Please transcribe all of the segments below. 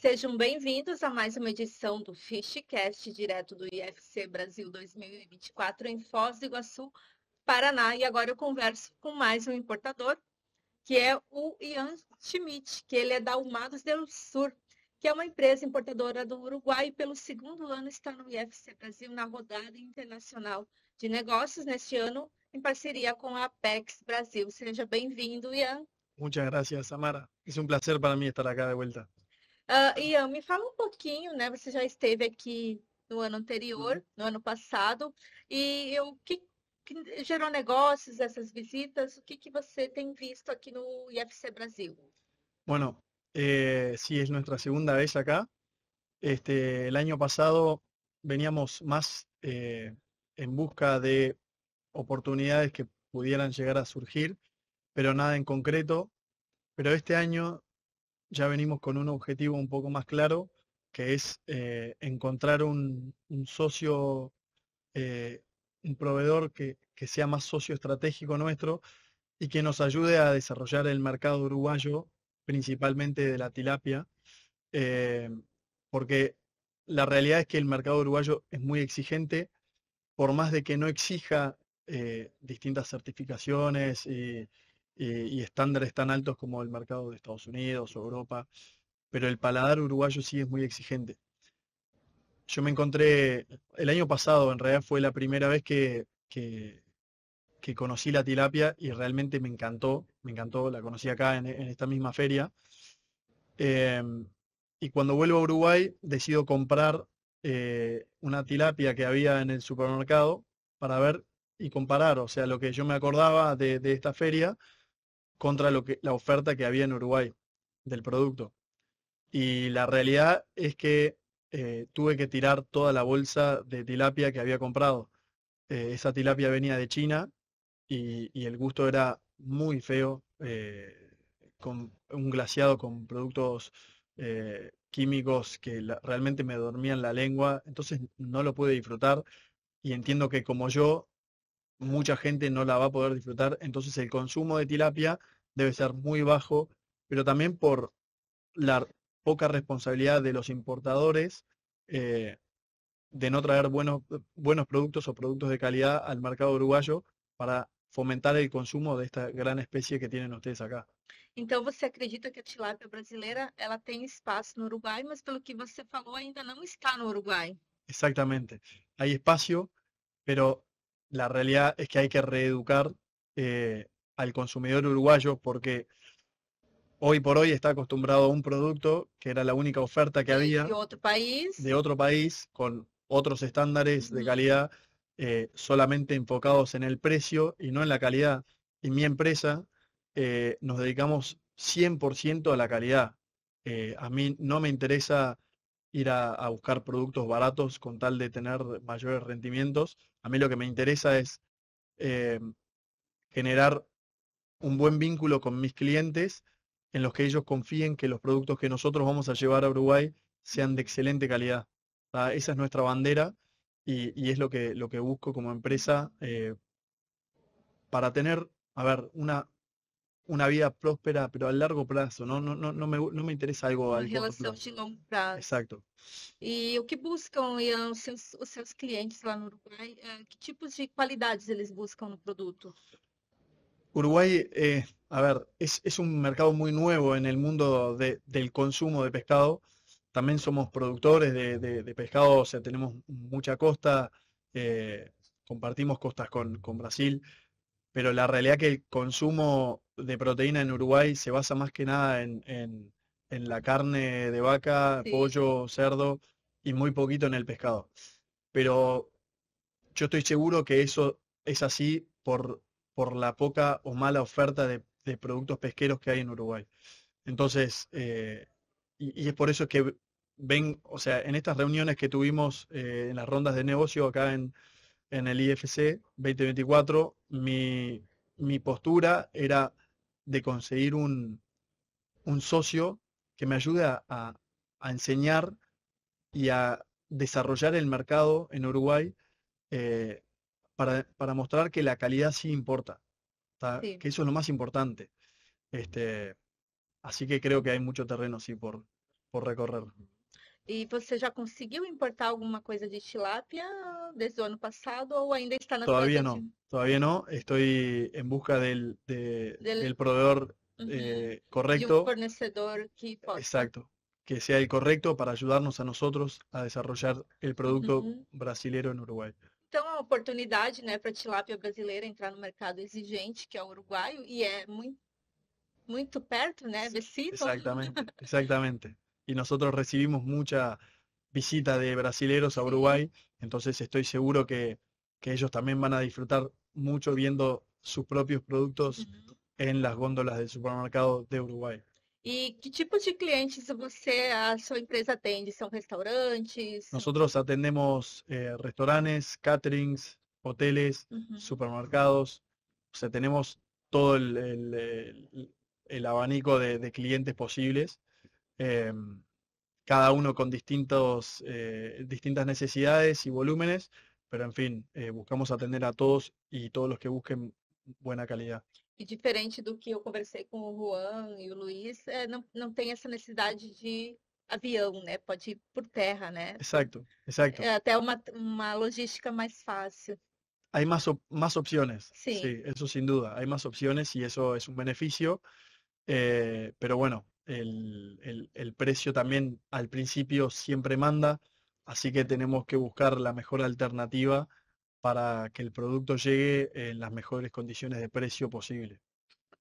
Sejam bem-vindos a mais uma edição do Fishcast, direto do IFC Brasil 2024 em Foz do Iguaçu, Paraná. E agora eu converso com mais um importador, que é o Ian Schmidt, que ele é da Umados del Sur, que é uma empresa importadora do Uruguai e pelo segundo ano está no IFC Brasil na rodada internacional de negócios neste ano, em parceria com a Apex Brasil. Seja bem-vindo, Ian. Muchas gracias, Samara. Es un placer para mí estar acá de vuelta. Uh, Ian, me fala um pouquinho, né? Você já esteve aqui no ano anterior, uhum. no ano passado, e o que, que, gerou negócios essas visitas? O que, que você tem visto aqui no IFC Brasil? Bueno, eh, sí, es nuestra segunda vez acá. Este, el año pasado veníamos más eh, en busca de oportunidades que pudieran llegar a surgir, pero nada en concreto. Pero este año ya venimos con un objetivo un poco más claro, que es eh, encontrar un, socio, eh, un proveedor que, sea más socio estratégico nuestro y que nos ayude a desarrollar el mercado uruguayo, principalmente de la tilapia, eh, porque la realidad es que el mercado uruguayo es muy exigente, por más de que no exija distintas certificaciones y eh, y estándares tan altos como el mercado de Estados Unidos o Europa, pero el paladar uruguayo sí es muy exigente. Yo me encontré, el año pasado en realidad fue la primera vez que, que, conocí la tilapia y realmente me encantó, me encantó, la conocí acá en, esta misma feria. Em, y cuando vuelvo a Uruguay decido comprar eh, una tilapia que había en el supermercado para ver y comparar, o sea, lo que yo me acordaba de esta feria contra lo que, la oferta que había en Uruguay del producto. Y la realidad es que eh, tuve que tirar toda la bolsa de tilapia que había comprado. Eh, esa tilapia venía de China y, el gusto era muy feo, eh, con un glaciado con productos químicos que realmente me dormían la lengua, entonces no lo pude disfrutar y entiendo que como yo, mucha gente no la va a poder disfrutar, entonces el consumo de tilapia debe ser muy bajo, pero también por la poca responsabilidad de los importadores eh, de no traer buenos, buenos productos o productos de calidad al mercado uruguayo para fomentar el consumo de esta gran especie que tienen ustedes acá. Entonces, ¿usted acredita que la tilápia brasileira tiene espacio en Uruguay, pero mas pelo que usted falou ainda no está en Uruguay? Exactamente. Hay espacio, pero la realidad es que hay que reeducar eh, al consumidor uruguayo porque hoy por hoy está acostumbrado a un producto que era la única oferta que había de otro país, de otro país con otros estándares de calidad eh, solamente enfocados en el precio y no en la calidad. Y mi empresa eh, nos dedicamos 100% a la calidad. Eh, a mí no me interesa ir a, a, buscar productos baratos con tal de tener mayores rendimientos. A mí lo que me interesa es generar un buen vínculo con mis clientes en los que ellos confíen que los productos que nosotros vamos a llevar a Uruguay sean de excelente calidad. Ah, esa es nuestra bandera y, es lo que, lo que busco como empresa eh, para tener, a ver, una, una vida próspera, pero a largo plazo. No, no, no, me, interesa algo a Exacto. ¿Y o ah, que buscan clientes en Uruguay, ¿qué tipos de ellos buscan en el producto? Uruguay, eh, a ver, es, un mercado muy nuevo en el mundo del consumo de pescado. También somos productores de, pescado, o sea, tenemos mucha costa, eh, compartimos costas con, Brasil, pero la realidad es que el consumo de proteína en Uruguay se basa más que nada en, la carne de vaca, pollo, cerdo y muy poquito en el pescado. Pero yo estoy seguro que eso es así por por la poca o mala oferta de, productos pesqueros que hay en Uruguay. Entonces, eh, y, es por eso que ven, o sea, en estas reuniones que tuvimos eh, en las rondas de negocio acá en, en el IFC 2024, mi, postura era de conseguir un, un socio que me ayude a, enseñar y a desarrollar el mercado en Uruguay eh, para, mostrar que la calidad sí importa, que eso es lo más importante. Este, así que creo que hay mucho terreno sí, por, por recorrer. ¿Y usted pues, ya consiguió importar alguna cosa de tilapia desde el año pasado o ainda está Todavía no, todavía no. Estoy en busca del, proveedor eh, correcto. fornecedor que Exacto, que sea el correcto para ayudarnos a nosotros a desarrollar el producto brasilero en Uruguay então a oportunidade para a tilápia brasileira entrar no mercado exigente, que é o y e é muito, perto, né? Exactamente, exactamente. Y nosotros recibimos mucha visita de brasileiros a Uruguay, entonces estoy seguro que, que ellos también van a disfrutar mucho viendo sus propios productos en las góndolas del supermercado de Uruguay. ¿Y qué tipo de clientes você, a sua empresa atende? ¿Son restaurantes? Nosotros atendemos eh, restaurantes, caterings, hoteles, supermercados. O sea, tenemos todo el, abanico de, clientes posibles, eh, cada uno con distintos, eh, distintas necesidades y volúmenes, pero en fin, buscamos atender a todos y todos los que busquen buena calidad. Y e diferente do que yo conversé con Juan y e Luis, no tiene esa necesidad tem de avión, ¿no? Puede ir por tierra, ¿no? Exacto, exacto. Es até una logística más fácil. Hay más, más opciones, sí. eso sin duda, hay más opciones y eso es un beneficio, eh, pero bueno, el, precio también al principio siempre manda, así que tenemos que buscar la mejor alternativa para que el producto llegue en las mejores condiciones de precio posible.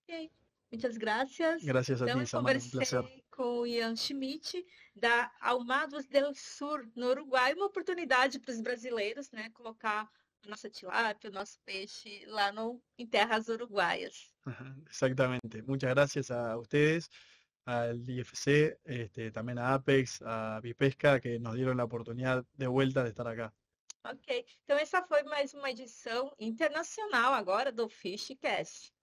Okay. Muchas gracias. Gracias a ti, Samuel. un placer. Con Ian Schmidt, da Almados del Sur, no uruguay uma oportunidade para los brasileiros, ¿no? colocar nuestra tilapia, nuestro peixe lá no, em terras uruguayas. Exactamente. Muchas gracias a ustedes, al IFC, este, también a Apex, a Bipesca, que nos dieron la oportunidad de vuelta de estar acá. Ok. Então, essa foi mais uma edição internacional agora do Fishcast.